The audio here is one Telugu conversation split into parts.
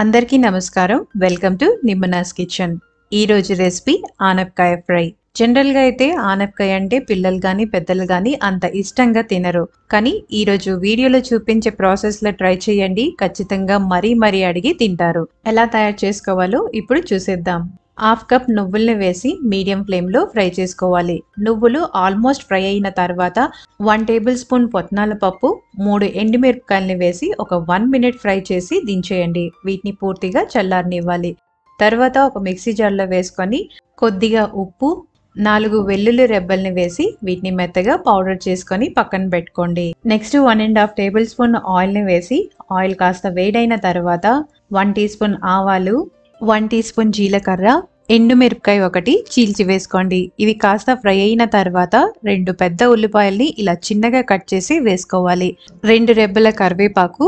అందరికీ నమస్కారం వెల్కమ్ టు నిమ్మనాస్ కిచెన్ ఈరోజు రెసిపీ ఆనపకాయ ఫ్రై జనరల్గా అయితే ఆనపకాయ అంటే పిల్లలు కానీ పెద్దలు కానీ అంత ఇష్టంగా తినరు కానీ ఈరోజు వీడియోలో చూపించే ప్రాసెస్లో ట్రై చేయండి ఖచ్చితంగా మరీ మరీ అడిగి తింటారు ఎలా తయారు చేసుకోవాలో ఇప్పుడు చూసేద్దాం హాఫ్ కప్ నువ్వుల్ని వేసి మీడియం ఫ్లేమ్లో ఫ్రై చేసుకోవాలి నువ్వులు ఆల్మోస్ట్ ఫ్రై అయిన తర్వాత వన్ టేబుల్ స్పూన్ పొత్నాల పప్పు మూడు ఎండుమిరపకాయలని వేసి ఒక వన్ మినిట్ ఫ్రై చేసి దించేయండి వీటిని పూర్తిగా చల్లారనివ్వాలి తర్వాత ఒక మిక్సీ జార్లో వేసుకొని కొద్దిగా ఉప్పు నాలుగు వెల్లుల్లి రెబ్బల్ని వేసి వీటిని మెత్తగా పౌడర్ చేసుకొని పక్కన పెట్టుకోండి next one and half tablespoon ఆయిల్ని వేసి ఆయిల్ కాస్త వేడైన తర్వాత వన్ టీ స్పూన్ ఆవాలు వన్ టీ స్పూన్ జీలకర్ర ఎండుమిరపకాయ ఒకటి చీల్చి వేసుకోండి ఇవి కాస్త ఫ్రై అయిన తర్వాత రెండు పెద్ద ఉల్లిపాయల్ని ఇలా చిన్నగా కట్ చేసి వేసుకోవాలి రెండు రెబ్బల కరివేపాకు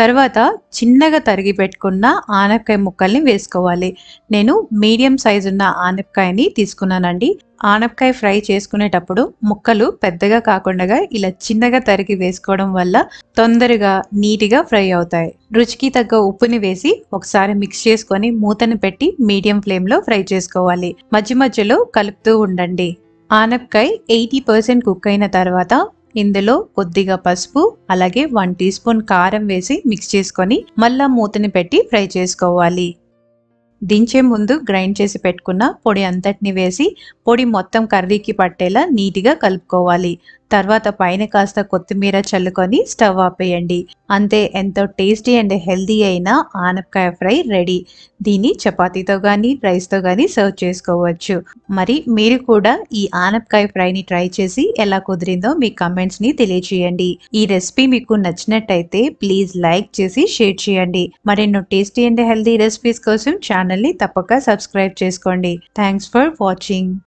తర్వాత చిన్నగా తరిగి పెట్టుకున్న ఆనపకాయ ముక్కల్ని వేసుకోవాలి నేను మీడియం సైజు ఉన్న ఆనపకాయని తీసుకున్నానండి ఆనపకాయ ఫ్రై చేసుకునేటప్పుడు ముక్కలు పెద్దగా కాకుండా ఇలా చిన్నగా తరిగి వేసుకోవడం వల్ల తొందరగా నీట్గా ఫ్రై అవుతాయి రుచికి తగ్గ ఉప్పుని వేసి ఒకసారి మిక్స్ చేసుకొని మూతను పెట్టి మీడియం ఫ్లేమ్లో ఫ్రై చేసుకోవాలి మధ్య మధ్యలో కలుపుతూ ఉండండి ఆనపకాయ ఎయిటీ పర్సెంట్ కుక్ అయిన తర్వాత ఇందులో కొద్దిగా పసుపు అలాగే వన్ టీ స్పూన్ కారం వేసి మిక్స్ చేసుకొని మళ్ళా మూతని పెట్టి ఫ్రై చేసుకోవాలి దించే ముందు గ్రైండ్ చేసి పెట్టుకున్న పొడి అంతటిని వేసి పొడి మొత్తం కర్రీకి పట్టేలా నీట్గా కలుపుకోవాలి తర్వాత పైన కాస్త కొత్తిమీర చల్లుకొని స్టవ్ ఆపేయండి అంతే ఎంతో టేస్టీ అండ్ హెల్దీ అయిన ఆనపకాయ ఫ్రై రెడీ దీన్ని చపాతీతో కానీ రైస్తో కానీ సర్వ్ చేసుకోవచ్చు మరి మీరు కూడా ఈ ఆనపకాయ ఫ్రైని ట్రై చేసి ఎలా కుదిరిందో మీ కమెంట్స్ని తెలియచేయండి ఈ రెసిపీ మీకు నచ్చినట్టయితే ప్లీజ్ లైక్ చేసి షేర్ చేయండి మరెన్నో టేస్టీ అండ్ హెల్దీ రెసిపీస్ కోసం ఛానల్ని తప్పక సబ్స్క్రైబ్ చేసుకోండి థ్యాంక్స్ ఫర్ వాచింగ్